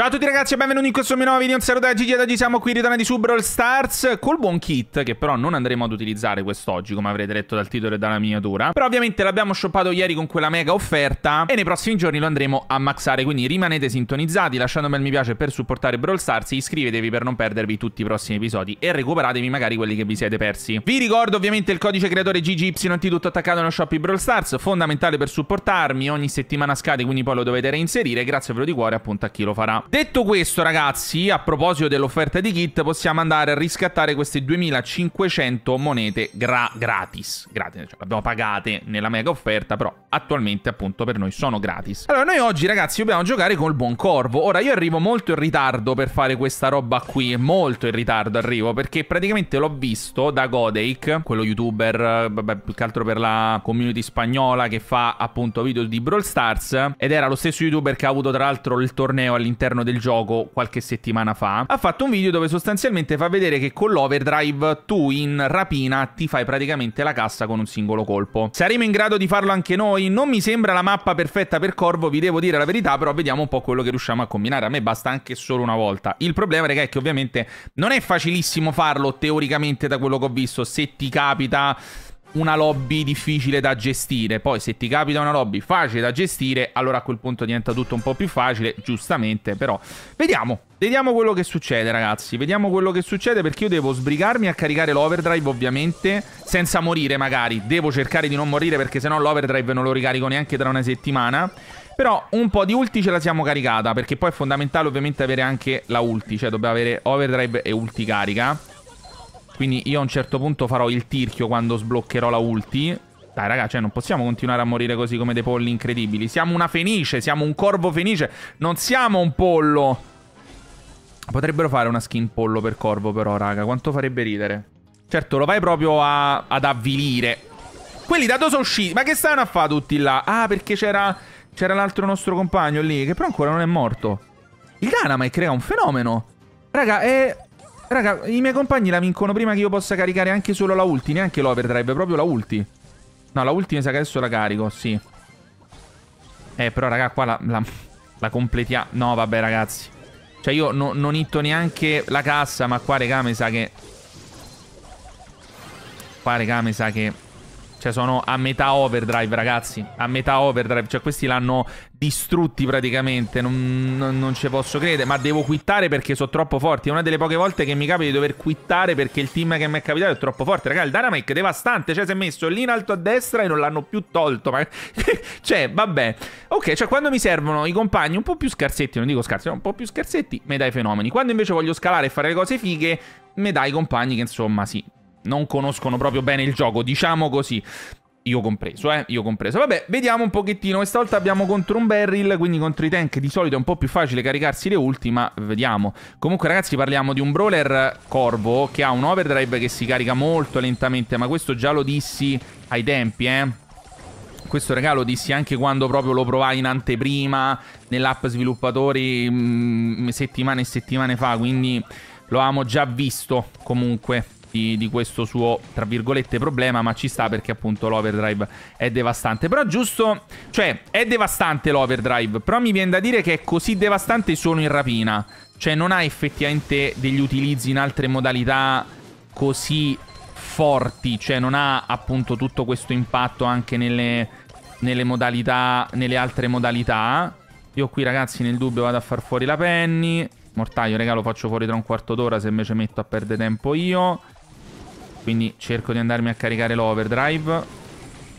Ciao a tutti ragazzi e benvenuti in questo mio nuovo video, un saluto da Gigi e oggi siamo qui ritornati su Brawl Stars col buon kit che però non andremo ad utilizzare quest'oggi come avrete letto dal titolo e dalla miniatura però ovviamente l'abbiamo shoppato ieri con quella mega offerta e nei prossimi giorni lo andremo a maxare quindi rimanete sintonizzati lasciate un bel mi piace per supportare Brawl Stars iscrivetevi per non perdervi tutti i prossimi episodi e recuperatevi magari quelli che vi siete persi vi ricordo ovviamente il codice creatore GGYT tutto attaccato nello shop di Brawl Stars fondamentale per supportarmi ogni settimana scade quindi poi lo dovete reinserire grazie per lo di cuore appunto a chi lo farà Detto questo, ragazzi, a proposito dell'offerta di kit, possiamo andare a riscattare queste 2500 monete gra gratis. Gratis, cioè, le abbiamo pagate nella mega offerta, però attualmente appunto per noi sono gratis. Allora, noi oggi, ragazzi, dobbiamo giocare col buon corvo. Ora, io arrivo molto in ritardo per fare questa roba qui, molto in ritardo arrivo, perché praticamente l'ho visto da Godake, quello youtuber, vabbè, più che altro per la community spagnola che fa appunto video di Brawl Stars, ed era lo stesso youtuber che ha avuto tra l'altro il torneo all'interno all'interno del gioco qualche settimana fa, ha fatto un video dove sostanzialmente fa vedere che con l'overdrive tu in rapina ti fai praticamente la cassa con un singolo colpo. Saremo in grado di farlo anche noi? Non mi sembra la mappa perfetta per Corvo, vi devo dire la verità, però vediamo un po' quello che riusciamo a combinare. A me basta anche solo una volta. Il problema, raga, è che ovviamente non è facilissimo farlo teoricamente da quello che ho visto, se ti capita una lobby difficile da gestire. Poi se ti capita una lobby facile da gestire, allora a quel punto diventa tutto un po' più facile, giustamente, però vediamo. Vediamo quello che succede, ragazzi. Vediamo quello che succede perché io devo sbrigarmi a caricare l'overdrive, ovviamente, senza morire magari. Devo cercare di non morire perché sennò l'overdrive non lo ricarico neanche tra una settimana. Però un po' di ulti ce la siamo caricata, perché poi è fondamentale ovviamente avere anche la ulti, cioè dobbiamo avere overdrive e ulti carica. Quindi io a un certo punto farò il tirchio quando sbloccherò la ulti. Dai, raga, cioè non possiamo continuare a morire così come dei polli incredibili. Siamo una fenice, siamo un corvo fenice. Non siamo un pollo. Potrebbero fare una skin pollo per corvo, però, raga. Quanto farebbe ridere. Certo, lo vai proprio a... ad avvilire. Quelli da dove sono usciti? Ma che stanno a fare tutti là? Ah, perché c'era... C'era l'altro nostro compagno lì, che però ancora non è morto. Il Dynamite crea un fenomeno. Raga, è... Raga, i miei compagni la vincono prima che io possa caricare anche solo la ulti, neanche l'overdrive, proprio la ulti. No, la ulti mi sa che adesso la carico, sì. Eh, però raga, qua la, la, la completiamo. No, vabbè, ragazzi. Cioè, io no, non hitto neanche la cassa, ma qua, raga, mi sa che... Qua, raga, mi sa che... Cioè sono a metà overdrive ragazzi, a metà overdrive, cioè questi l'hanno distrutti praticamente, non, non, non, ci posso credere, ma devo quittare perché sono troppo forti, è una delle poche volte che mi capita di dover quittare perché il team che mi è capitato è troppo forte, Ragazzi, il Dynamic è devastante, cioè si è messo lì in alto a destra e non l'hanno più tolto, ma... cioè vabbè, ok, cioè quando mi servono i compagni un po' più scarsetti, non dico scarsi, ma un po' più scarsetti, me dai fenomeni, quando invece voglio scalare e fare le cose fighe, me dai compagni che insomma sì, non conoscono proprio bene il gioco, diciamo così. Io compreso, eh, io compreso. Vabbè, vediamo un pochettino. Questa volta abbiamo contro un barrel, quindi contro i tank di solito è un po' più facile caricarsi le ulti, ma vediamo. Comunque ragazzi parliamo di un brawler corvo che ha un overdrive che si carica molto lentamente, ma questo già lo dissi ai tempi, eh. Questo regalo dissi anche quando proprio lo provai in anteprima nell'app sviluppatori mh, mm, settimane e settimane fa, quindi lo avevamo già visto comunque di, di, questo suo, tra virgolette, problema, ma ci sta perché appunto l'overdrive è devastante. Però giusto, cioè, è devastante l'overdrive, però mi viene da dire che è così devastante solo in rapina. Cioè, non ha effettivamente degli utilizzi in altre modalità così forti, cioè non ha appunto tutto questo impatto anche nelle, nelle modalità, nelle altre modalità. Io qui ragazzi nel dubbio vado a far fuori la Penny Mortaio, regà, lo faccio fuori tra un quarto d'ora se invece metto a perdere tempo io. Quindi cerco di andarmi a caricare l'overdrive.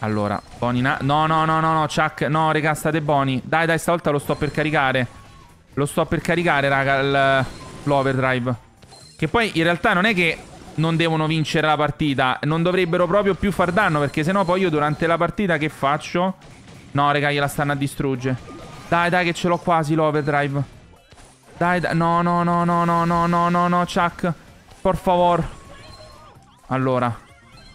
Allora, Boni... No, no, no, no, no, Chuck. No, regà, state buoni. Dai, dai, stavolta lo sto per caricare. Lo sto per caricare, raga, l'overdrive. Che poi in realtà non è che non devono vincere la partita. Non dovrebbero proprio più far danno, perché sennò poi io durante la partita che faccio? No, raga, gliela stanno a distruggere. Dai, dai, che ce l'ho quasi l'overdrive. Dai, dai. No, no, no, no, no, no, no, no, no, Chuck. Por favor. Allora,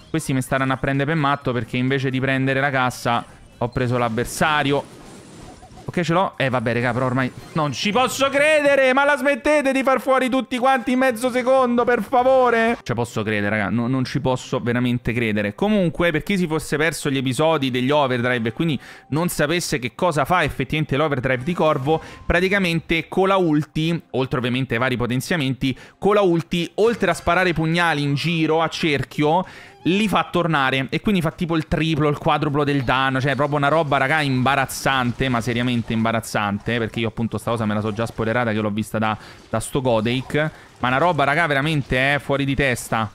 questi mi staranno a prendere per matto perché invece di prendere la cassa ho preso l'avversario. Ok, ce l'ho. Eh, vabbè, raga, però ormai... Non ci posso credere! Ma la smettete di far fuori tutti quanti in mezzo secondo, per favore! Cioè, posso credere, raga. No, non ci posso veramente credere. Comunque, per chi si fosse perso gli episodi degli overdrive e quindi non sapesse che cosa fa effettivamente l'overdrive di Corvo, praticamente con la ulti, oltre ovviamente ai vari potenziamenti, con la ulti, oltre a sparare pugnali in giro a cerchio li fa tornare e quindi fa tipo il triplo, il quadruplo del danno, cioè proprio una roba, raga, imbarazzante, ma seriamente imbarazzante, perché io appunto sta cosa me la so già spoilerata che l'ho vista da, da sto Godake, ma una roba, raga, veramente, eh, fuori di testa.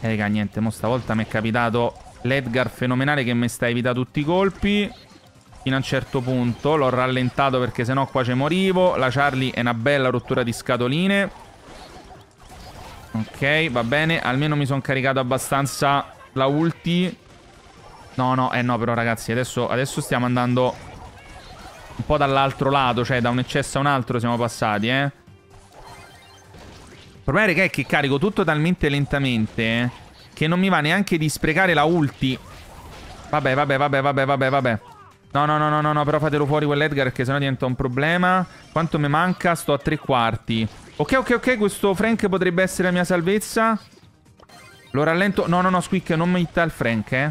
E eh, raga, niente, mo stavolta mi è capitato l'Edgar fenomenale che mi sta evitando tutti i colpi fino a un certo punto, l'ho rallentato perché sennò qua ci morivo, la Charlie è una bella rottura di scatoline. Ok, va bene. Almeno mi sono caricato abbastanza la ulti. No, no, eh no, però ragazzi, adesso, adesso stiamo andando un po' dall'altro lato. Cioè, da un eccesso a un altro siamo passati, eh. Il problema, raga, è che carico tutto talmente lentamente eh, che non mi va neanche di sprecare la ulti. Vabbè, vabbè, vabbè, vabbè, vabbè, vabbè. No, no, no, no, no, no però fatelo fuori quell'Edgar perché sennò diventa un problema. Quanto mi manca? Sto a tre quarti. Ok, ok, ok, questo Frank potrebbe essere la mia salvezza. Lo rallento. No, no, no, Squick, non mi hitta il Frank, eh.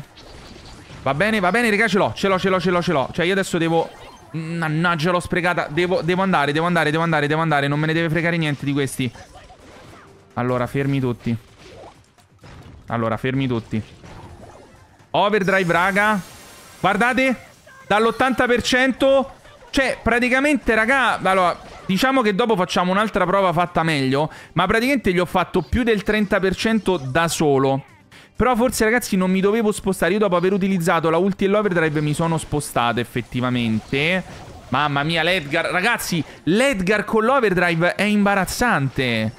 Va bene, va bene, raga, ce l'ho, ce l'ho, ce l'ho, ce l'ho, ce l'ho. Cioè, io adesso devo... Mannaggia, l'ho sprecata. Devo, devo andare, devo andare, devo andare, devo andare. Non me ne deve fregare niente di questi. Allora, fermi tutti. Allora, fermi tutti. Overdrive, raga. Guardate, dall'80%. Cioè, praticamente, raga, allora, Diciamo che dopo facciamo un'altra prova fatta meglio, ma praticamente gli ho fatto più del 30% da solo. Però forse ragazzi non mi dovevo spostare Io dopo aver utilizzato la ulti e l'overdrive mi sono spostato effettivamente Mamma mia l'Edgar Ragazzi l'Edgar con l'overdrive è imbarazzante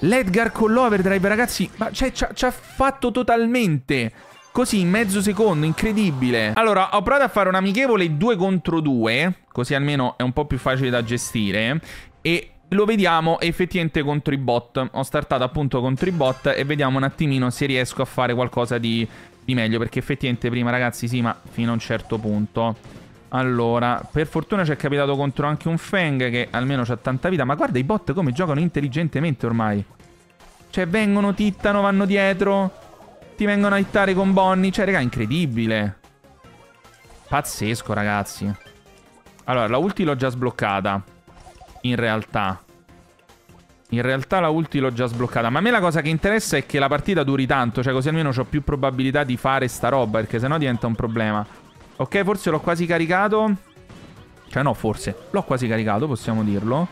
L'Edgar con l'overdrive ragazzi Ma ci cioè, ha fatto totalmente Così in mezzo secondo, incredibile. Allora, ho provato a fare un amichevole 2 contro 2, così almeno è un po' più facile da gestire. E lo vediamo effettivamente contro i bot. Ho startato appunto contro i bot e vediamo un attimino se riesco a fare qualcosa di, di meglio. Perché effettivamente prima, ragazzi, sì, ma fino a un certo punto. Allora, per fortuna ci è capitato contro anche un Feng che almeno ha tanta vita. Ma guarda i bot come giocano intelligentemente ormai. Cioè, vengono, tittano, vanno dietro ti vengono a hittare con Bonnie. Cioè, raga, incredibile. Pazzesco, ragazzi. Allora, la ulti l'ho già sbloccata. In realtà. In realtà la ulti l'ho già sbloccata. Ma a me la cosa che interessa è che la partita duri tanto. Cioè, così almeno ho più probabilità di fare sta roba. Perché sennò diventa un problema. Ok, forse l'ho quasi caricato. Cioè, no, forse. L'ho quasi caricato, possiamo dirlo.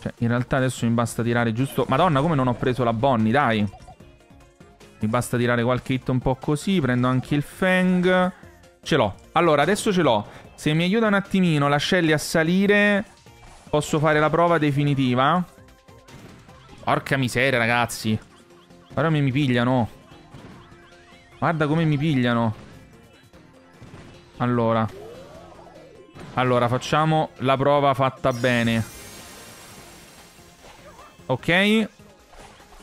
Cioè, in realtà adesso mi basta tirare giusto... Madonna, come non ho preso la Bonnie, dai. Mi basta tirare qualche hit un po' così. Prendo anche il Fang. Ce l'ho. Allora, adesso ce l'ho. Se mi aiuta un attimino la Shelly a salire, posso fare la prova definitiva. Porca miseria, ragazzi. Guarda mi, mi pigliano. Guarda come mi pigliano. Allora. Allora, facciamo la prova fatta bene. Ok.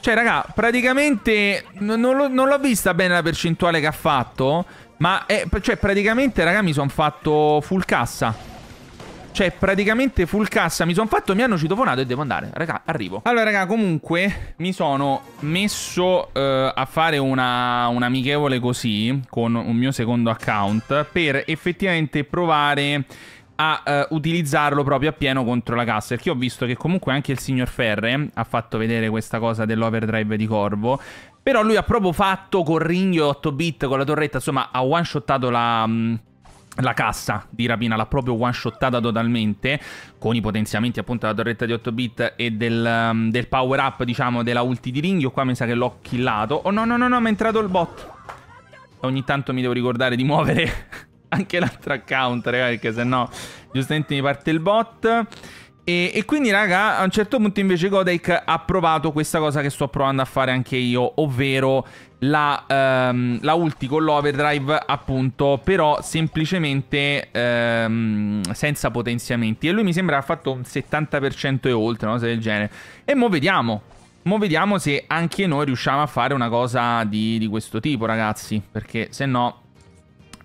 Cioè, raga, praticamente non, non, non l'ho vista bene la percentuale che ha fatto. Ma, è, cioè, praticamente, raga, mi sono fatto full cassa. Cioè, praticamente full cassa mi sono fatto, mi hanno citofonato e devo andare. Raga, arrivo. Allora, raga, comunque mi sono messo eh, a fare una, amichevole così con un mio secondo account per effettivamente provare a uh, utilizzarlo proprio a pieno contro la cassa. Perché ho visto che comunque anche il signor Ferre eh, ha fatto vedere questa cosa dell'overdrive di Corvo. Però lui ha proprio fatto con ringhio 8 bit con la torretta, insomma, ha one shottato la. Mh, la cassa di Rapina l'ha proprio one-shottata totalmente con i potenziamenti appunto della torretta di 8-bit e del, um, del power-up diciamo della ulti di ringhio. qua mi sa che l'ho killato oh no no no no mi è entrato il bot ogni tanto mi devo ricordare di muovere anche l'altro account, ragazzi, perché se no giustamente mi parte il bot. E, e, quindi, raga, a un certo punto invece Godek ha provato questa cosa che sto provando a fare anche io, ovvero la, um, la ulti con l'overdrive, appunto, però semplicemente um, senza potenziamenti. E lui mi sembra ha fatto un 70% e oltre, una cosa del genere. E mo vediamo. Mo vediamo se anche noi riusciamo a fare una cosa di, di questo tipo, ragazzi. Perché se no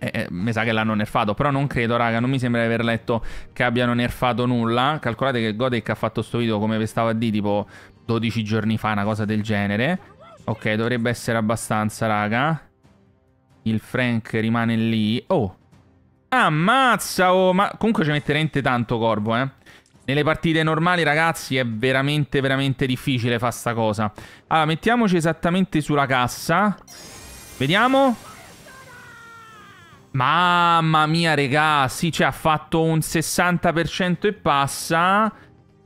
eh, eh, mi sa che l'hanno nerfato, però non credo, raga, non mi sembra di aver letto che abbiano nerfato nulla. Calcolate che Godek ha fatto sto video, come vi stavo a dire, tipo 12 giorni fa, una cosa del genere. Ok, dovrebbe essere abbastanza, raga. Il Frank rimane lì. Oh! Ammazza! Oh, ma comunque ci mette rente tanto Corvo, eh. Nelle partite normali, ragazzi, è veramente, veramente difficile fare sta cosa. Allora, mettiamoci esattamente sulla cassa. Vediamo. Mamma mia, regà, sì, cioè ha fatto un 60% e passa.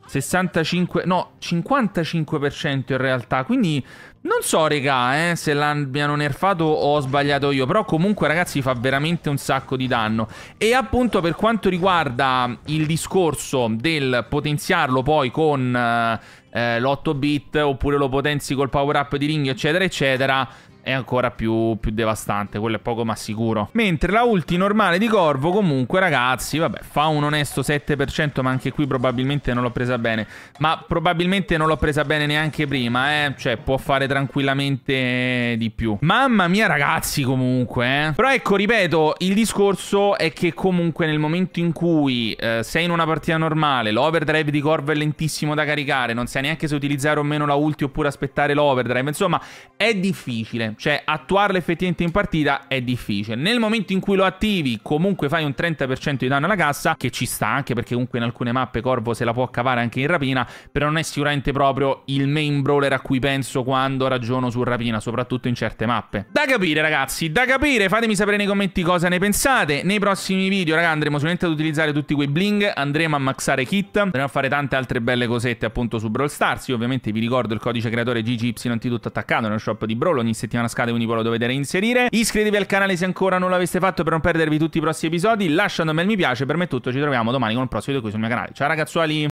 65, no, 55% in realtà, quindi non so, regà, eh, se l'abbiano nerfato o ho sbagliato io, però comunque ragazzi fa veramente un sacco di danno. E appunto per quanto riguarda il discorso del potenziarlo poi con eh, eh l'8 bit oppure lo potenzi col power up di ring, eccetera, eccetera, è ancora più, più devastante, quello è poco ma sicuro. Mentre la ulti normale di Corvo comunque ragazzi, vabbè, fa un onesto 7%, ma anche qui probabilmente non l'ho presa bene. Ma probabilmente non l'ho presa bene neanche prima, eh, cioè può fare tranquillamente di più. Mamma mia ragazzi comunque, eh. Però ecco, ripeto, il discorso è che comunque nel momento in cui eh, sei in una partita normale, l'overdrive di Corvo è lentissimo da caricare, non sai neanche se utilizzare o meno la ulti oppure aspettare l'overdrive, insomma è difficile cioè attuarlo effettivamente in partita è difficile. Nel momento in cui lo attivi comunque fai un 30% di danno alla cassa, che ci sta anche perché comunque in alcune mappe Corvo se la può cavare anche in rapina, però non è sicuramente proprio il main brawler a cui penso quando ragiono su rapina, soprattutto in certe mappe. Da capire ragazzi, da capire, fatemi sapere nei commenti cosa ne pensate, nei prossimi video ragazzi andremo sicuramente ad utilizzare tutti quei bling, andremo a maxare kit, andremo a fare tante altre belle cosette appunto su Brawl Stars, io ovviamente vi ricordo il codice creatore GGY tutto attaccato nello shop di Brawl ogni settimana settimana scade, quindi poi lo dovete reinserire. Iscrivetevi al canale se ancora non l'aveste fatto per non perdervi tutti i prossimi episodi. Lasciate un bel mi piace, per me è tutto, ci troviamo domani con un prossimo video qui sul mio canale. Ciao ragazzuoli!